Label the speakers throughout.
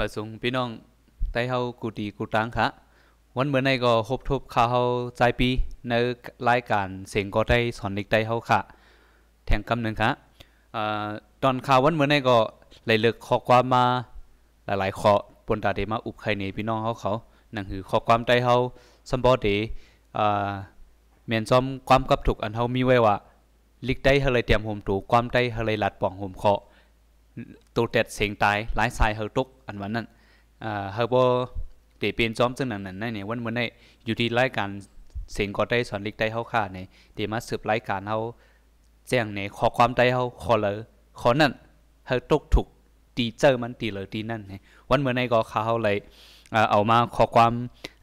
Speaker 1: มาส่งพี่น้องไต้เฮากูดีกูตังค่ะ วันเมื่อในก็ครบทบข่าวเฮาใจปีในรายการเสียงก็ได้สอนเด็กไต้เฮาค่ะแทงคำหนึ่งค่ะตอนข่าววันเมื่อในก็เลยเลือกข้อความมา หลายๆข้อปนตาเดมาอุบใครในพี่น้องเขาเขาหนังหือข้อความไต้เฮาสมบอดีเมียนซ้อมความกับถูกอันเฮามีไว้ว่าลิกได้เฮเลยเตรียมห่มถูกความได้เฮเลยหลัดป่องห่มเคาะตัวเต็ดเสียงตายหลายสายเฮาตุก อันวันนั้นเฮาบ่เตเปลี่ยนจอมซึ่งหนังนนั่นเนี่ยวันเมื่อนอยู่ที่รายการเสียงกอได้สอนลิกได้เฮาข่าเนี่ยเตมาสืบรายการเฮาแจ้งเนี่ยขอความใจเฮาขอเลยขอนั่นเฮาตุกถูกตีเจอมันตีเลยตีนั่นเนี่ยวันเมื่อนีก็ข่าวเลยเอามาขอความ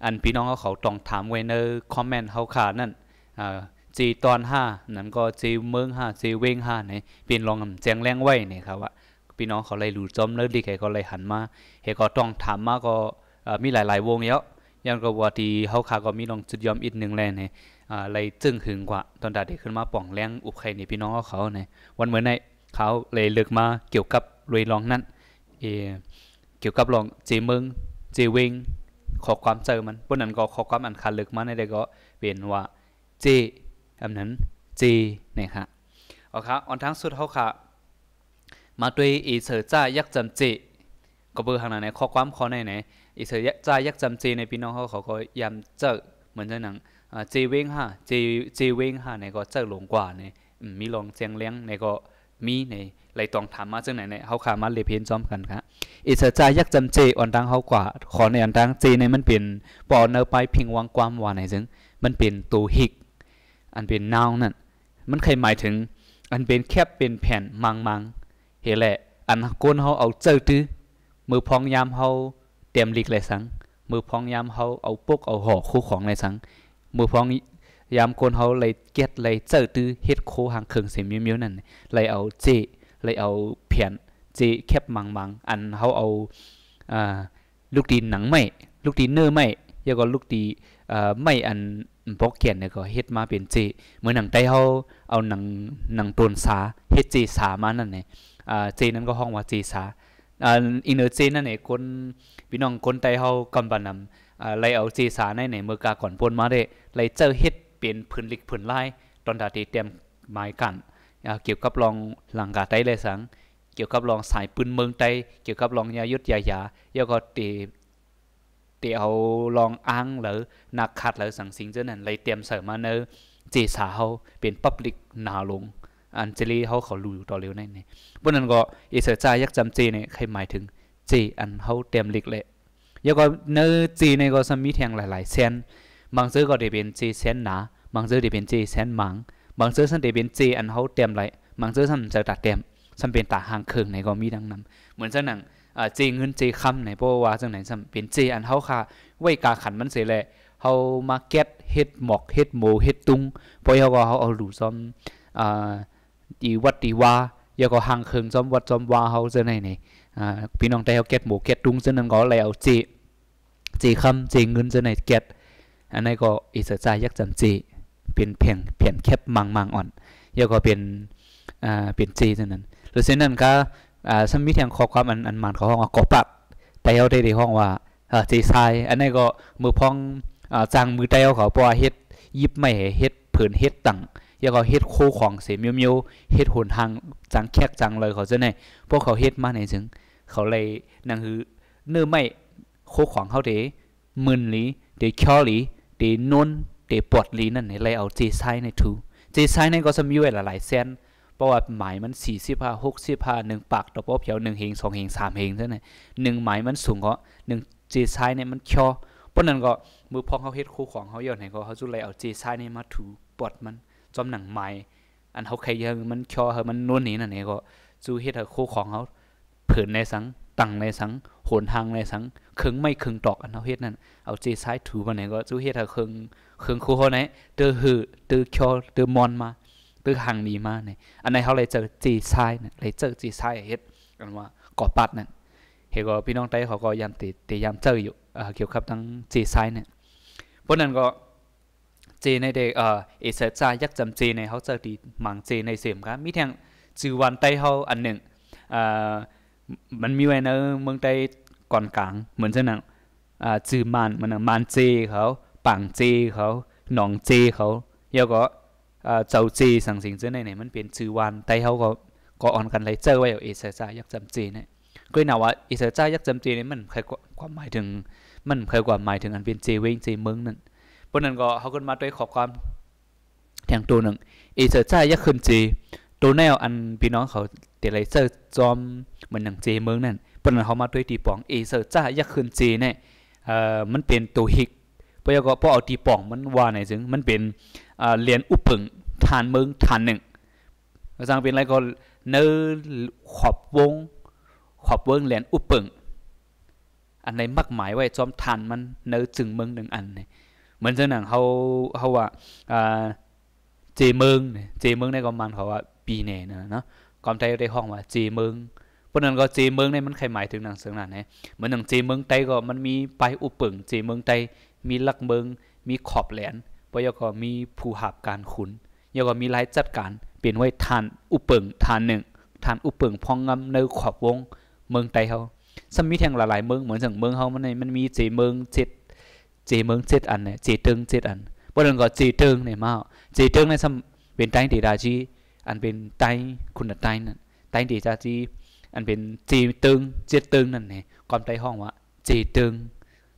Speaker 1: อันพี่น้องเขาต้องถามไว้ในคอมเมนต์เฮาข่านั่นจีตอนห้านั่นก็จีเมืองห้าจีเวงห้าเนี่ยเป็นลองแจ้งแรงไว้เนี่ยครับว่าพี่น้องเขาเลยรู้จมเลิกดีแกขาเลยหันมาเฮก็ต้องถามมา ก็มีหลายๆวงเยอะยังก็ว่าที่เฮาคาก็มีลองจุดยอมอีกหนึ่งแลเนี่ยอเลยจึงหึงกว่าตอนดาเด็กขึ้น มาป่องแรงอุบไข่นี่พี่น้องเขาเนี่ยวันเหมือนในเขาเลยเลือกมาเกี่ยวกับรวยรองนั่นเอเกี่ยวกับลองเจมึงเจวิง ขอความเจอมันบนนั้นก็ขอความอันคาเลือกมาในเดก็เป็นว่าเจอันนั้นเจนะฮะเอาครับออนทั้งสุดเขาค่ะมาด้วยอีเสอรจ้ายักจำจีก็เบอร์ทางไหนข้อความข้อไหนไหนอีเสอจ้ายักจำจีในพี่น้องเขาเขาก็ยำเจอเหมือนจะหนัง เจเวงฮะเจเจเวงฮะในก็เจอหลงกว่าเนี่ย มีลองเจียงเลี้ยงในก็มีในไรลตองถามมาจังไหนในเขาขามาเลเพนจอมกันครับอิสจายักจำเจอ่อนดังเขากว่า ขอในอ่อนดังเจในมันเป็นปอเนอไปพิงวังความววานไหนซึ่งมันเป็นตัวหิก อันเป็นนาวนั่น มันเคยหมายถึง อันเป็นแคบเป็นแผ่นมังมังเหแหละอันก้นเขาเอาเจอตื้อมือพองยามเขาเตรียมลิกเลยสัง มือพองยามเขาเอาปกเอาห่อคู่ของเลยสัง มือพองยามกคนเขาเลยเก็ดเลยเจอตื้อเฮ็ดโคหางเคืองเสียมิ้วๆนั่นเลยเอาเจเลยเอาเพียนเจแคบมังมังอันเขาเอาลูกดินหนังไม่ลูกดินเนื้อไม่ยังก็ลูกดีไม่อันพกเขียนเนี่ยก็เฮ็ดมาเป็นจีเหมือนหนังไต้เฮาเอาหนังหนังตนสาเฮ็ดจีสามานั่นเนี่ยเจนั้นก็ห้องว่าจีสาอินเนอร์เจนั่นเนี่ยคนพี่น้องคนไต้เฮากำบันนำเไลเอาจีสาในในเมื่อกาก่อนปนมาได้ไลเจอเฮ็ดเป็นผืนลิกผืนไายตอนดาตีเตรียมหมายกัน เกี่ยวกับลองหลังกาไต้เลยสังเกี่ยวกับลองสายปืนเมืองไต้เกี่ยวกับลองยายุทธยายาแล้วก็ตีตียวลองอ้างหรือนักขัดหรือสังสิงเจ้านั่นเลยเตรียมเสริมมาเนอเจสาเขาเป็นปับลิกนาลงอันเจลีเขาเขาลู่ต่อเร็วแน่นนี่บนนั้นก็เอเสจายักจำเจเนี่ยใครหมายถึงเจอันเขาเตรียมลิกเลยยังก็เนอเจเนี่ยก็สมีแทงหลายๆเส้นบางซื้อก็ได้เป็นเจเส้นหนาบางซื้อได้เป็นเจเส้นหมังบางซื้อสันได้เป็นเจอันเขาเตรียมไรบางซื้อสันจะตัดเตรียมสันเป็นตาหางเคืองในก็มีดังนั้นเหมือนเส้นหนังเจเงินเจคำไหนเพราะว่าจังไหนสัมเป็นเจอันเฮาค่ะไว้กาขันมันเสียแหละเฮามาเก็ตเฮ็ดหมอกเฮ็ดหมูเฮ็ดตุงเพราะเฮาก็เฮาเอาหลู่ซ้อมอ่าดีวัดดีว่าเฮาก็หังเคืองซ้อมวัดซ้อมว่าเฮาจังไหนนี่อ่าพี่น้องได้เฮาเก็ตหมูเก็ตตุงจังนั้นก็แล้วเจเจคำเจเงินจังไหนเก็ตอันนั้นก็อิสใจยักจัาเจเป็นเพียงเพียงแคบมังมังอ่อนเฮาก็เป็นอ่าเป็นเจจังนั้นแล้วเส้นนั้นก็อ่าสมิเทียงขอความอันอันมันเขาห้องว่ากบปักแต่เอาได้ในห้องว่าเออจีทรายอันนี้ก็มือพองจางมือแต่เอาเขาปอเฮ็ดยิบไม่เฮ็ดผืนเฮ็ดตังยังเขาเฮ็ดโคของเสียเมียวเฮ็ดหนทางจังแคกจังเลยเขาจะไหนพวกเขาเฮ็ดมาไหนถึง เขาเลยนั่งคือเนื้อไม่โคของเขาเดมึนลีเดเคียวหลีเดนนเดปวดลีนั่นนเลยเอาเจซ้ายในทูเจซ้ายในก็สมีไว้หลายเส้นเพราะว่าหมายมันสี่สิบห้าหกสิบห้าหนึ่งปากตบอเขียวหนึ่งเหงสองเหงสามเหงเท่านั้นหนึ่งหมายมันสูงก็หนึ่งจีซ้ายเนี่ยมันเคียวเพราะนั้นก็มือพองเขาเฮ็ดคู่ของเขาย้อนให้ก็เขาจุเลยเอาจีซ้ายเนี่ยมาถูปอดมันจอมหนังหมายอันเขาใครเยอะมันเคียวเฮามันนุ่นนี่นั่นเองก็จูเฮ็ดให้คู่ของเขาเผินในสังตังในสังโหนทางในสังเคองไม่เคองตอกอันเขาเฮ็ดนั่นเอาจีซ้ายถูมาไหนก็จูเฮ็ดให้เคองเคองคู่เขาไหนเตือหือเตือเคียวเตือมอนมาตึกหังนี้มาเนี่ยอันนี้เขาเลยเจอจีไซเนี่ย เลยเจอจีไซเฮ็ดกันว่าก่อปัดเนี่ยเฮก็พี่น้องไต้เขาก็ยังติติยามเจออยู่เกี่ยวกับทั้งจีไซเนี่ยเพรานั้นก็จีในเด็ก เอ่อเอเซจ่ายักจำจีในเขาเจอดีหมังจีในเสียมครับ มีแทงจีวันไต้เขาอันหนึ่งอ่ามันมีไว้ในเมืองไต้ก่อนกลาง เหมือนเช่นนั้นอ่าจีมันมันมันจีเขาปังจีเขา หนองจีเขาแล้วก็เจ้าจีสังสิงเจ้าในไหนมันเป็นจือวันไต่เขาก็ก็อ่อนกันเลยเจอไว้เอเซจ้ายักษ์จำจีเนี่ยก็หนาว่าเอเซจ้ายักษ์จำจีนี่มันเคยความหมายถึงมันเคยความหมายถึงอันเป็นเจเวงเจเมืองนั่นเพราะนั้นก็เขาก็มาด้วยขอความแทงตัวหนึ่งเอเซจ้ายักษ์คืนจีตัวแนวอันพี่น้องเขาเดี๋ยวลยเจอจอมเหมือนหนังเจเมืองนั่นเพราะนั้นเขามาด้วยตีปองเอเซจ้ายักษ์คืนจีเนี่ยเอ่อมันเป็นตัวฮิกเพราะก็พอเอาตีปองมันว่าไหนจึงมันเป็นเรียญอุปงฐานเมืองฐานหนึ่งภาษาอังกฤษอะไรก็เนื้อขอบวงขอบวงเหยนอุปงอันในมักหมายไว้จอมทานมันเนื้อจึงเมืองหนึ่งอันเหมือนเจ้านังเขาเขาว่าเจเมืองเจเมืองในก็มันเขาว่าปีเน่นะเนาะความทยได้ห้องว่าเจเมือง เพราะนั้นก็เจเมืองในมันใครหมายถึงหนังเสืองหนังนยเหมือนหนังเจเมืองไตก็มันมีไปอุปงเจเมืองไตมีลักเมืองมีขอบแหลนปยกมีผู้หับการขุนยกมีไลายจัดการเปลี่ยนไว้ทานอุเปิงทานหนึ่งทานอุเปิงพองงำในขอบวงเมืองไตเฮาสมมีแทงหลายๆเมืองเหมือนสังเมืองเฮามันในมันมีเจเมืองเจ็ดเจเมืองเจ็ดอันเนี่ยเจเติงเจ็ดอันบ่ดังก็เจเติงเนี่ยมาเจเติงในสมเป็นไตเดราจี อันเป็นไตคุณไตนั่นไตเดราจีอันเป็นเจเติงเจ็ดเติงนั่นเนี่ยความไตห้องว่าเจเติง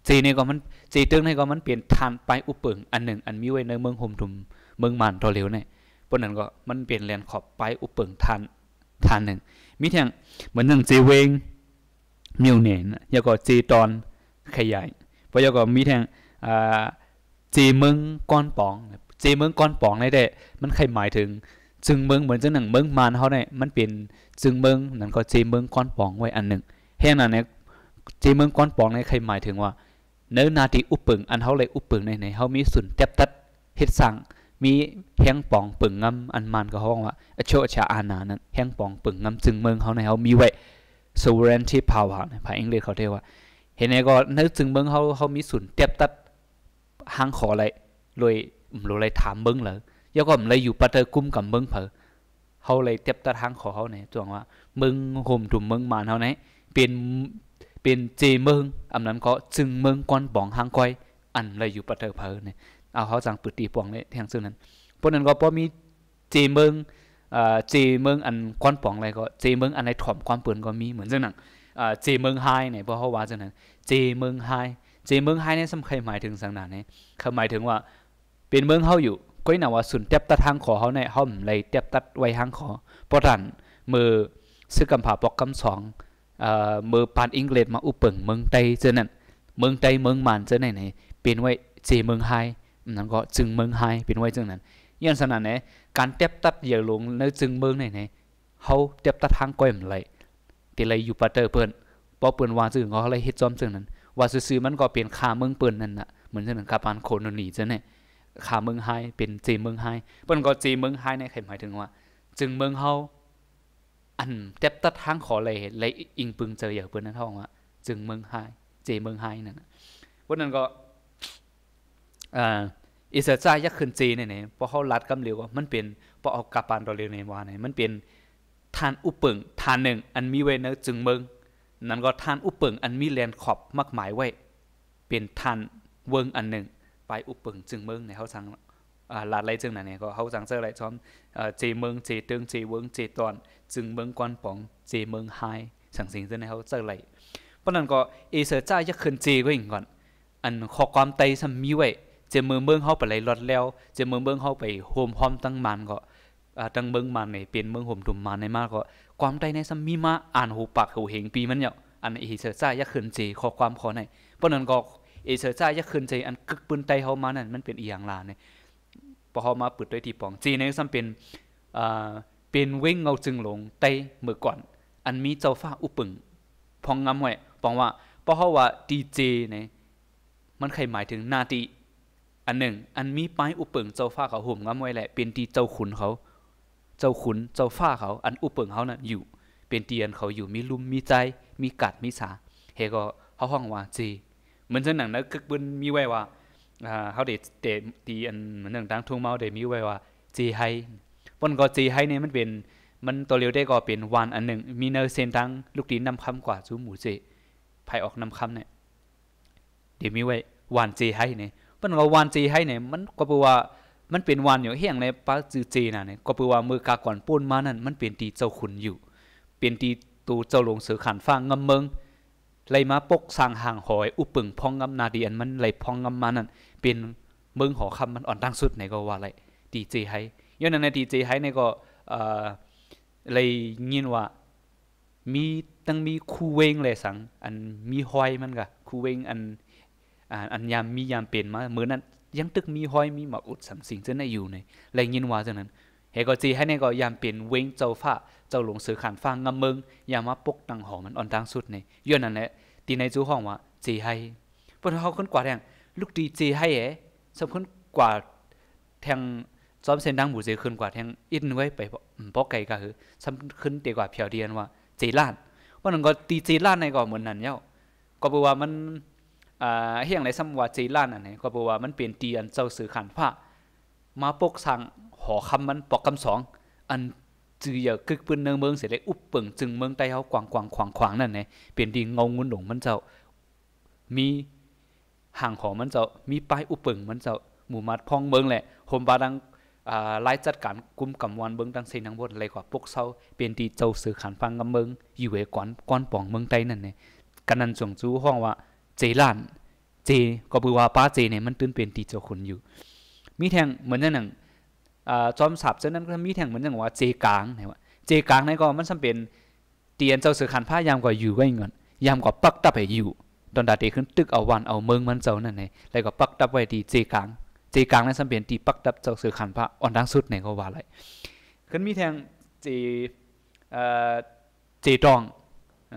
Speaker 1: เจเนี่ยก็มันสีตึงในก็มันเปลี่ยนทานไปอุปึงอันหนึ่งอันมีไว้ในเมืองห่มถุมเมืองมันตอเร็วเนี่ยปนนั้นก็มันเปลี่ยนแลนขอบไปอุปึงทานทานหนึ่ง มีทั้งเหมือนหนึ่งจีเวงมิวเนนยังก็จีตอนขยายพอยังก็มีทั้งจีเมืองก้อนปองจีเมืองก้อนปองในเด้มันใครหมายถึงจึงเมืองเหมือนจึงหนึ่งเมืองมันเขาเนี่ยมันเป็นจึงเมืองนั่นก็จีเมืองก้อนปองไว้อันหนึ่งแห่งนั้นเนี่ยจีเมืองก้อนปองในใครหมายถึงว่าเนื้อนาทีอุปึงอันเขาเลยอุปึงในในเขามีสุนเจ็บตัดเฮ็ดสั่งมีแห้งป่องปึงงำ อันมันก็ห้องว่าอโชชาอานานั้นแห้งป่องปึงงำจึงเมืองเขาในเขามีไว้ sovereignty power ภาษาอังกฤษเขาเรียกว่าเห็นไหมก็นื้อจึงเมืองเขาเขามีสุนเจ็บตัดหางขออะไรเลยมรู้อะไรถามเมืองเลยยก็มเลยอยู่ปัตเตอร์กุ้มกับเมืองเผอเขาเลยเจ็บตัดหางขอเขาในจวงว่าเมืองห่มถุ่มเมืองมานเขาในเป็นเป็นเจเมืองอำนั้นก็จึงเมืองก้อนป่องหางก้อยอันเลยอยู่ประเทศเพอเนี่ยเอาเขาสังปืดตีป่องเ่ยแทงซึ่งนั้นพวกนั้นก็พอมีเจเมืองอ่าเจเมืองอันก้อนป่องอะไรก็เจเมืองอันในถ่อมความเปืนก็มีเหมือนซึ่งนั้นอ่าเจเมืองไฮเนี่ยพอเขาว่าซึ่งนั้นเจเมืองไฮเจเมืองไฮเนี่ยสำคัญหมายถึงสังนานเนี่ยเขาหมายถึงว่าเป็นเมืองเขาอยู่ก็ยนาว่าสุนเตียบตัดทางขอเขาในห้อมเลยเตียบตัดไว้ทางขอ เพราะดันมือซื้อกำผาปอกกำสองเมือปานอังกฤษมาอุปงเมืองไตเจนั่นเมืองไตเมืองมันเจนไหนเนี่ยเป็นไว้เจเมืองไฮ นั่นก็จึงเมืองไฮเป็นไว้จึงนั้นยันสนั่นเนีการเต็บตัดอย่าลงในจึงเมืองไหนเนี่ยเขาเต็บตัดทางก้อยมันไหลตีไลอยู่ปัตเตอร์เปิ้นปอเปิ้นวางซึงเ็าอะไรเฮ็ดจอมจึงนั้น ว่าซื้อมันก็เปลี่ยนคาเมืองเปิ้นนั่นน่ะเหมือนเช่นกับปานโคโนนีเจนไหนีขาเมืองไฮเป็นจีเมืองไฮเปิ้นก็จีเมืองไฮในใครหมายถึงว่าจึงเมืองเฮาอันเต็บตัดทางขอเลยเลย อิงปึงเจออย่างเปิ้นนั่นท่องว่าจึงเมืองไฮเจเมืองไฮนั่นวันนั้นก็อ่าอิสระใจยักขึ้นเจเนี่ยเนี่ยพอเขาลัดกำเหลียวมันเป็นพอเอากาปานดอเรียนในวาเนี่ยมันเป็นทานอุปึงทานหนึ่งอันมีไว้เนจึงเมืองนั่นก็ทานอุปึงอันมีแลนขอบมากมายไว้ เป็นทานเวิงอันหนึ่ง ไปอุปึงจึงเมืองในเขาสั่งลาดไรจึงนั่นเองก็เขาสังเสริชอมเจมึงเจตึงเจวงเจตอนจึงเมืองกวนปองเจมึงไฮสังสิงจึงในเขาเจอไรเพราะนั่นก็เอเสจ้าจะกขึ้นเจก็อีกก่อน อันขอความใจสมีไว้เจมือเมืองเขาไปไรลดแล้วเจมือเมืองเขาไปโฮมหอมตั้งมันก็ตั้งเมืองมันในเป็นเมืองห่มถุมมันในมากก็ ความใจในสมีมาอ่านหูปากหูเหงปีมันเนี่ย อันเอเสจ้าจะกขึ้นเจขอความขอในเพราะนั่นก็เอเสจ้าจะกขึ้นเจอันกึกปืนใจเขามานั่นมันเป็นอีอย่งลานเนี่ยพอเขามาปิดด้วยที่ปองจีนี่ซ้ำเป็นเป็นเว้งเงาจึงหลงไตเมื่อก่อน อันมีเจ้าฟ้าอุปึงพองงำไว้ปองว่าพอเขาว่าดีเจเนี่ยมันใครหมายถึงนาตีอันหนึ่ง อันมีป้ายอุปึงเจ้าฟ้าเขาห่มงำไว้แหละ เป็นทีเจ้าขุนเขา เจ้าขุนเจ้าฟ้าเขา อันอุปึงเขานั่นอยู่ เป็นเตียนเขาอยู่มีลุมมีใจมีกัดมีสาเฮก็เขาห้องว่าจีเหมือนเช่นหนังนะคึกบุนมีไว้ว่าเขาเด็เดตีอันเหมือนหนึ่งทางทุ่งเมาเดมิวไว้ว่าจีไฮปนก็จีไฮเนี่ยมันเป็น มันตัวเรยวได้ก็เป็นวันอันหนึ่ง มีเนอร์เซนทั้ง ลูกดีนนำคำกว่าซูหมูเจภายออกนำคำเนี่ยเดี๋ยวมไว้วันเจให้เนี่ยปนก็วันเจให้เนี่ยมันก็แปลว่ามันเป็นวันอยู่เฮียงในปาจือเจน่ะเนี่ยก็แปลว่ามือกาก่อนปูนมานั่นมันเป็นตีเจ้าขุนอยู่ เป็นตีตัวเจ้าหลงเสือขันฟางงำเมืองไลมาปกสร้างห่างหอยอุปึงพองงำนาดีอันมันไหลพองงำมานั่นเป็นเมืองหอคำมันอ่อนตั้งสุดในก็ว่าไรดีเจ ให้ย้อนนั้นในดีเจให้ในก็เลยยินว่า มีตั้งมีคูเวงเลยสัง อันมีหอยมันกะคูเวงอันอันยามมียามเป็นมาเหมือนนั้น ยังตึกมีหอยมีหมอกอุดสังสิ่งจะได้อยู่ในเลยยินว่าจังนั้นเฮก็จีให้ในก็ยามเป็นเวงเจ้าฟ้าเจ้าหลวงสือขันฟังงำเมืองยามมาปกตังหอมันอ่อนตั้งสุด ในย้อนนั้นแหละตีในจู่ห้องว่าจีให้พวกเขาคนกว่าแดงลูกดีเจให้เอสมคุณกว่าแทงซ้อมเส้นดังบุูเจขึ้นกว่าแทงอินไว้ไปเพราะไก่ก็คือสมำุณเตีกว่าเพียวเดียนว่าเจล้าน ว่านั่นก็ตีเจล้านในก็เหมือนนั่นเย้าก็บอกว่ามันอ่าเฮียงไรซ้ำว่าเจล้านอันไหนก็บอกว่ามันเปลี่ยนตียนเจ้าสื่อขันผ้ามาปกสั่งหอคำมันปอกคำสองอันจือเย่ะกึกปืนเนืองเมืองเสร็จเลยอุบเปิงจึงเมืองใต้เขากวางกวางขวางขวางนั่นไงเปลี่ยนดีเงางุนหลงมันเจ้ามีห่างของมันจะมีป้ายอุปึงมันจะหมู่มัดพองเบิงแหละโฮมบาดังไล่จัดการกุมกำวันเบิงดังเซนังบนเลยกว่าพวกเซาเป็นตีเจ้าสือขันฟังกำเบิงอยู่เอก่อนก้อนป่องเมืองใต้นั่นเนี่ยกันนันจวงจูห้องว่าเจลัานเจก็บือว่าป้าเจเนี่ยมันตื่นเป็นตีเจ้าคนอยู่ มีแทงเหมือนนั่นหนึ่งจอมสับเจ้านั้นก็มีแทงเหมือนอย่างว่าเจกลางหนวะเจกลางนั่นก็มันสำเป็นเตียนเจ้าสือขันผ้ายามกว่าอยู่ไว้เงินยามกว่าปักตะไปอยู่ตอนดาเตขึ้นตึกเอาวันเอาเมืองมันเจ้านั่นไงแล้วก็ปักดับไว้ดีเจกลางเจกลางนั้นสัมเป็นตีปักดับเจ้าสื่อขันพระอ่อนดังสุดในเขาว่าไรขึ้นมีแทงเจเอเจตอง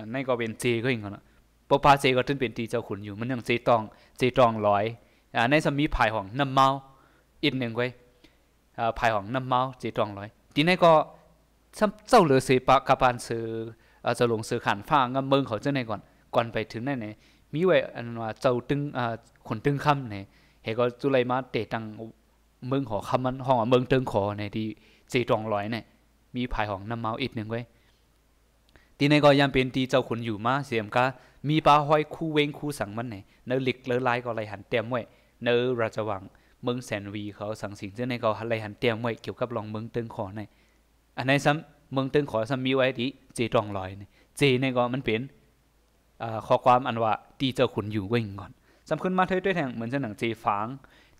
Speaker 1: นนก็เป็นเจก็อีกนะปอปาเจก็ขึนเป็นตีเจ้าขุนอยู่มันยังเจตองเจตองร้อยาในสมีภายของน้ำเมาอีกหนึ่งไว้ภายของน้ำเมาเจตองร้อยทีนี้ก็เจ้าเหลือเสปะกบปานสื่อจะลงสื่อขันฟ้างเมืองเขาเจ้าไหนก่อนก่อนไปถึงไหนไหนมีไว้อันว่าเจ้าตึงอ่าขนตึงคำเนี่ยเฮก็จุไลมาเตะตังเมืองหอคำมันห้องเมืองตึงขอเนี่ยที่เจตองลอยเนี่ย มีภายของน้ำเมาอีกหนึ่งไว้ที่ในก็ยังเป็นตีเจ้าขนอยู่มาเสียมก็ มีปลาห้อยคู่เวงคู่สังมันเนี่ยเนื้อหลิกเลือลายก็ไลยหันเตียมไว้เนื้อราชวัง เมืองแสนวีเขาสังสิงเจ้าในก็ไลยหันเตียมไว้เกี่ยวกับรองเมืองตึงขอเนี่ยอันไหนซ้ำเมืองตึงขอซ้ำมีไว้ที่เจตองลอยเนี่ยเจในก็มันเป็นข้อความอันว่าตีเจ้าขุนอยู่เว้งก่อนสำคัญมาเทยด้วยแทงเหมือนเ่นหนังเจฟาง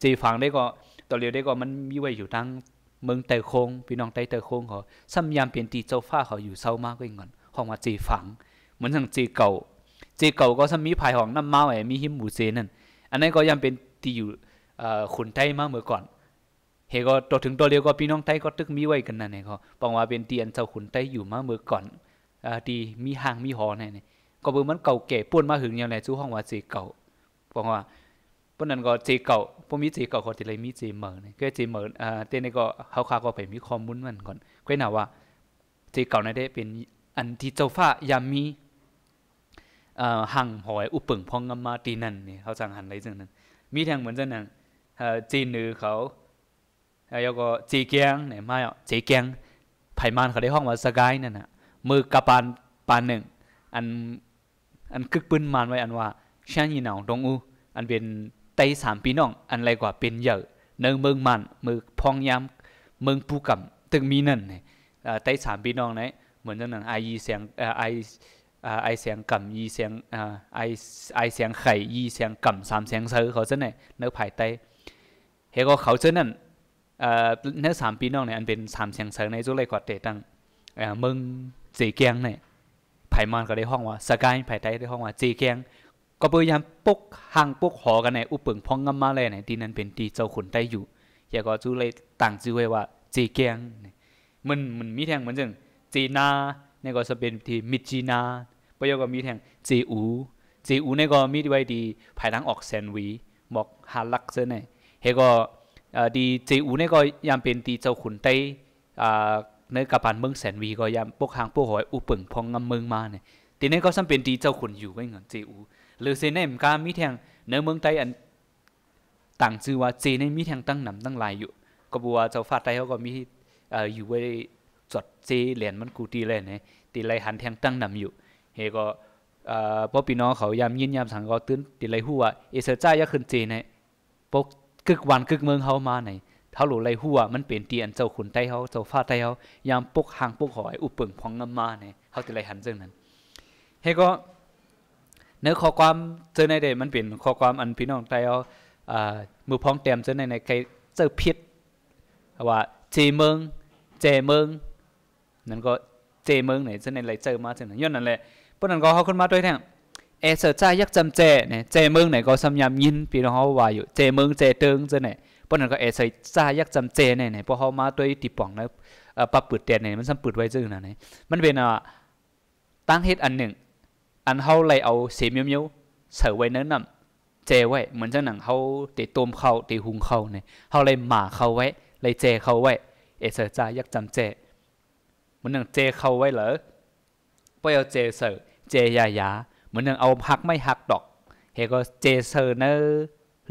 Speaker 1: เจฟางได้ก็ต่อเรียวได้ก็มันมีไว้อยู่ทั้งเมืองเตโคงพี่น้องไตเตโคงเขาซ้ำยามเปลี่ยนตีเจ้าฟ้าเขาอยู่เศร้ามากเว้งก่อนห้องว่าเจฟางเหมือนสังเจเก่า เจเก่าก็ซ้ำมีภายของน้ำมาไอ้มีหิมบุูเซนั่นอันนั้นก็ยังเป็นตีอยู่ขุนไตมาเมื่อก่อนเฮก็ตัวถึงตัวเรียวก็พี่น้องไต้ก็ตึกมีไว้กันนั่นเองเขาบอกว่าเป็นเตียนเจ้าขุนไต้อยู่มาเมื่อก่อนดีมีหางมีหอเนี่ยก็บืมันเก่าเก่ป่วนมาหึงอย่างไรสู้ห้องว่าสีเก่าบอกว่าปนนั้นก็สีเก่าพวกมีสีเก่าคนที่เลยมีสีเหมือนก็สีเหมือนอ่าเต้นี่ก็เขาคาก็ไปมีคอมมุนมันก่อนก็หนาว่าสีเก่าในได้เป็นอันที่เจ้าฟ้ายามีอ่าหังหอยอุปึงพองงมาตีนั่นนี่ยเขาสั่งหันไรจังนั้น มีทางเหมือนจังนั้นจีนหรือเขาแล้วก็จีเกียงเนี่ยมาจีเกียงไผ่มันเขาได้ห้องว่าสกายนั่นน่ะมือกระปานปานหนึ่งอันอันกึกปืนมานไว้อันว่าชายีหนาวดงอูอันเป็นไตสามพี่น้องอันไรกว่าเป็นเยอะเนืองเมืองมันเมืองพองยามเมืองปูกำตึงมีนั่นไตสามพี่น้องไหนเหมือนจังนังนไอยีเสียงไอไอเสียงกำยีเสียงไอไอเสียงไข่ยีเสียงกำสามเสียงเซอเขาเส้นไหนเนื้อผายไตเฮก็เขาเส้นนั่นเนื้อสามพี่น้องเนี่ยอันเป็นสามเสียงเซอในจุไรกว่าเตตังเมืองเจียงเนี่ยไผ่มอนก็ได้ห้องว่าสกายไผ่ไทยได้ห้องว่าจีเกียงก็พยายามปุกห่างปุกหอกันในอุปึงพองงามาเลยในที่นั้นเป็นที่เจ้าขุนได้อยู่อย่าก็จูเลยต่างจื้อไว้ว่าจีเกียงมันมันมีแทงเหมือนจังจีนาในก็จะเป็นที่มิจีนาปยก็มีแทงจีอูจีอูในก็มีไว้ดีภายทางออกแซนวีบอกฮาลักเซ้นในเฮก็ดีจีอูในก็ยังเป็นทีเจ้าขุนได้อ่าเนกระปันเมืองแสนวีก็ยามพวกหางพวกหอยอุปึงพองงำเมืองมาเนี่ยทีนี้ก็สัาเป็นตีเจ้าขุนอยู่ไว้เงินเจอูหรือเซนเนมกามีแทงเนื้อเมืองไต้อันต่างชื่อว่าเจในมีแทงตั้งหนำตั้งลายอยู่ ก็บัวเจ้าฟาดไต้เขาก็มีอยู่ไว้จดเจเหรียญมันกูตีเลยเนี่ยตีไรหันแทงตั้งหนำอยู่ เฮก็อพ่อพี่น้องเขายามยินยามสังก็ตื่นตีไรหัวเอเซจ้ายาขึ้นเจเนวกกึกวันกึกเมืองเขามาเนี่ยเท่าหลูไรหัวมันเปลี่ยนเตียนเจ้าขุนไตเขาเจ้าฟ้าไตเขายามปกหางปกหอยอุปเปิงพองงามาเนี่ยเขาจะไรหันเรื่องนั้นเฮ้ก็เนื้อข้อความเจอในเดมันเป็นข้อความอันพี่น้องไตเขาอ่มือพองเต็มเจอในในใครเจอพิษว่าเจเมืองเจเมืองนั่นก็เจเมืองไหนเจอในไรเจอมาเจอนั้นย้อนนั่นแหละพวกนั้นก็เขาขึ้นมาด้วยแท่งเอเสอ้ายักจำเจเนี่ยเจเมืองไหนก็สัมยำยินพี่น้องเขาว่าอยู่เจเมืองเจเติงเจเนี่ยป้อนนั้นก็เอใส่จายักจำเจเนี่ยเนี่ยพอเขามาตัวติป่องแล้วปลาปืดแดดเนี่ยมันสัำปืดไว้ซื่อนะเนี่ยมันเป็นอ่ะตั้งเหตุอันหนึ่ง อันเขาเลยเอาเสียมิ้วเสิร์ฟไว้เนื้อนำเจไว้ เหมือนเจ้าหนังเขาเตะต้มเขาเตะหุงเขาเนี่ยเขาเลยหมาเขาไว้ เลยเจเขาไว้เอเสจ้ายักจำเจเหมือนหนังเจเขาไว้เหรอปเอาเจเสิร์เจยายาเหมือนหนังเอาหักไม่หักดอกเฮก็เจเสิร์เนอ้อ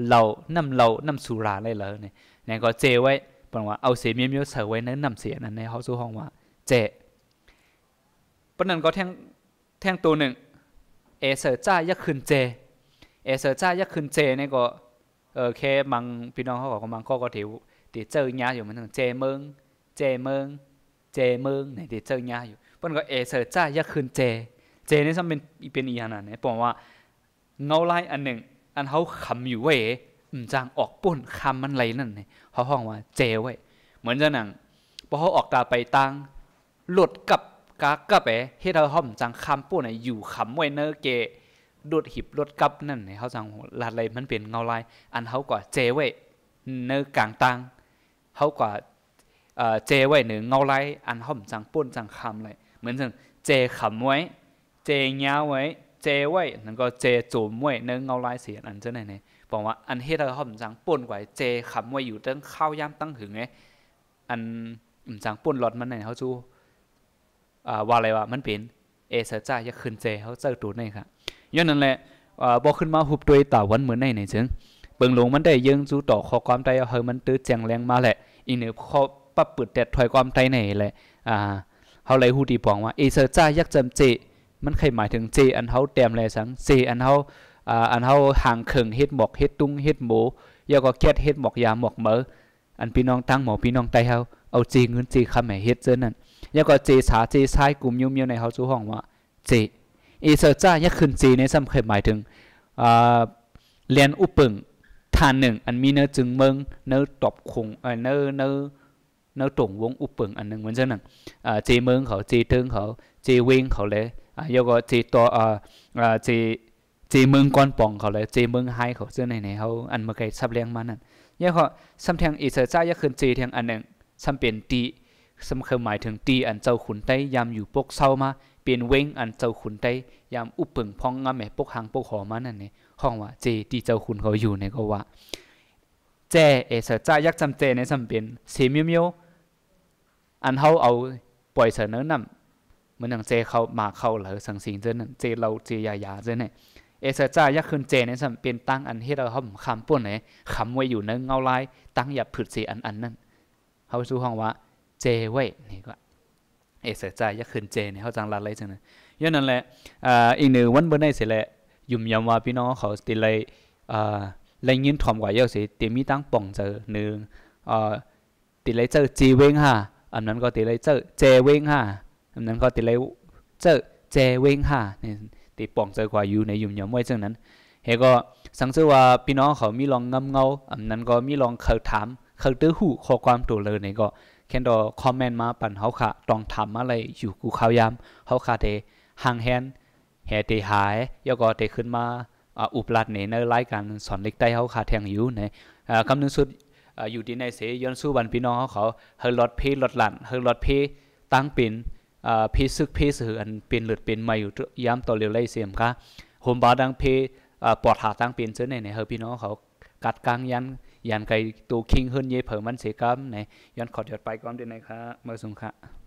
Speaker 1: เลาน้ำเรลาน้ำสุราเลยเหรอเนี่ยนี่ก็เจไว้ปนว่า เอาเสียเมียเมียวเสไว้นั้นน้ำเสียนั้นใน้องสู้ห้องว่าเจปนนั้นก็แท่ง แท่งตัวหนึ่ง เอเซอร์จ้ายักึืนเจ เอเซอร์จ้ายักึืนเจนี่ก็ เออแค่บางพี่น้องเขาก็บางข้อก็ถือตีเจอยาอยู่เหมือนกันเจเมืองเจเมืองเจเมืองเนี่ยตีเจอยาอยู่ปนก็ เอเซอร์จ้ายักึืนเจ เจ นี่ซ้ำเป็น เป็นอีกอย่างนึงเนี่ยบอว่าเงาไล่อันหนึ่งอันเขาขำอยู่เว้ยอืมจางออกปุ่นคำมันไรนั่นเเขาห้องว่าเจเว้ยเหมือนจะหนังพอเขาออกตาไปตังหลุดกับกากกับเอ๋เฮ็ดเราห้อมจังคำป่นนอยู่ขำไว้เนอเกดดหิบลดกับนั่นเเขาจัง ลาดไรมันเปลี่ยนเงาลายอันเขากว่าเจเว้ยเนอกลางตังเขากว่าเจเว้ยหนึ่งเงาลายอันห้อมจังปุ่นจังคำเลย เหมือนจังเจขำไว้ เจเงาไว้เจไว้นั่นก็เจจุ่มไว้เนื้อเงาลายเสียอันเจ้าไหนเนี่ยบอกว่า อันเฮ็ดเราหอมจังป่นหวเจขำไว้อยู่ตั้งข้าวย่ำตั้งหึงไง อันจังป่นหลอดมันไหนเขาจูอ่า ว่าอะไรวะ มันเป็นเอเซจ่าจะขึ้นเจเขาเจอตัวไหนค่ะ ย้อนนั่นแหละอ่าบอกขึ้นมาหุบตัวต่าวันเหมือนในไหนจึงเปิงหลงมันได้ยังจูต่อข้อความใจเอาฮอมันตื้อแจงแรงมาแหละ อีกเนื่งข้อปั๊บปิดแดดถอยความใจไหนแหละอ่าเขาเลยหูดีบอกว่าเอเซจ่ายักจำเจมันเคยหมายถึงเจอันเฮาเต็มเลยสังเจอันเฮาอันเฮาห่างเขิงเฮ็ดหมอกเฮ็ดตุ้งเฮ็ดหมูยาก็เกียดเฮ็ดหมอกยาหมอกเมออันพี่น้องตั้งหมอพี่น้องไตเฮาเอาเจเงินเจคำให่เฮ็ดเจนั่นยาก็เจสาเจชายกลุ่มยุ่มยูในเฮาสู้ห้องว่าเจอีเซอร์จ้ายักขึ้นเจในสำเคยหมายถึงอ่าเรียนอุปึงทานหนึ่ง อันมีเนื้อจึงเมืองเนื้อตบคงเอนื้อเนื้อเนื้อตรงวงอุปึงอันหนึ่งเหมือนเจ่นนั่นเจเมืองเขาเจเทิงเขาเจเวงเขาเลยยกจีตัวเอ่อจีจีมึงก้อนป่องเขาเลยจีมึองไฮเขาเสื้อในในเขาอันเมื่อกี้ซับเลี้ยงมันนั่นยะเขาซัมแทงอีเซอร์จ้ายัะคืนจีแทงอันหนึ่งซัมเปลี่ยนตีซัมเคยหมายถึงตี อันเจ้าขุนไต้ยามอยู่ปกเศร้ามา เปลี่ยนเว้งอันเจ้าขุนไต้ยามอุปึงพองงาแม่ปกหางปกหอมานั่นนี่ห้องว่าเจตีเจ้าขุนเขาอยู่ในก็ว่าจเอเสจ้ายักจำเจในสัมเป็นเสียมิวมิวอันเขาเอาปล่อยเสนอนำมือนนังเจเขามาเข้าเหลือสังสิงเจนเจเราเจยายาเจนเนี่ยเอเซจ้ายักึืนเจเนี่ยสัมเป็นตั้งอันที่เรา้อาคำป่วนเนี่ยคำไว้อยู่เนื้อเงาลายตั้งหยับผุดสีอันอันนั่นเขาสู้ห้องว่าเจไว้นี่ก็เอเซจ้ายักึืนเจเนี่ยเขาจังรัดเลยจังนะยันนั่นแหละอีกหนึ่งวันเบอร์ในเสร็จแหละยุ่มยำว่าพี่น้องเขาติเลยเลยยินถ่อมกว่าเยอะสิเตมีตั้งป่องเจอหนึ่งติเลยเจอจีเวงฮะอันนั้นก็ติเลยเจอเจเวงฮะนั้นก็ติเลยเจอเจเวงฮาเนี่ยติป่องเจอกว่าอยู่ในยุ่มยอมไว้จังนั้นเฮก็สังเสว่าพี่น้องเขามีลองงำเงาอันนั้นก็มีลองเขาถามเขาตื้อหูข้อความตัวเลยเนี่ยก็แค่ดอคอมเมนต์มาปั่นเขาค่ะต้องถามอะไรอยู่กูเขายามเขาค่ะเด ห่างแฮนเฮเตหาย ยก็เดขึ้นมาอุปราชเนี่ยในรายการสอนเล็กใต้เขาค่ะแทงอยู่ในคำนึงสุดอยู่ที่ในเสย้อนสู้บันพี่น้องเขาเขาเฮลอดเพลอดหลันเฮลอดเพตั้งปิ่นพพซึกเพสหืออันเป็นหลุดเป็นมาอยู่ย้ำต่อเร็วไล่เสียมค่ะโฮมบาดังเพปอดหาตั้งเป็นเส้นในเฮอพี่น้องเขา กัดกลางยัน ยันไกตัวคิงเฮิรนเย่เผอมันเสกัมในยันขอดยอดไปก่อนเดี๋ยวนะครับเมื่อสุขค่ะ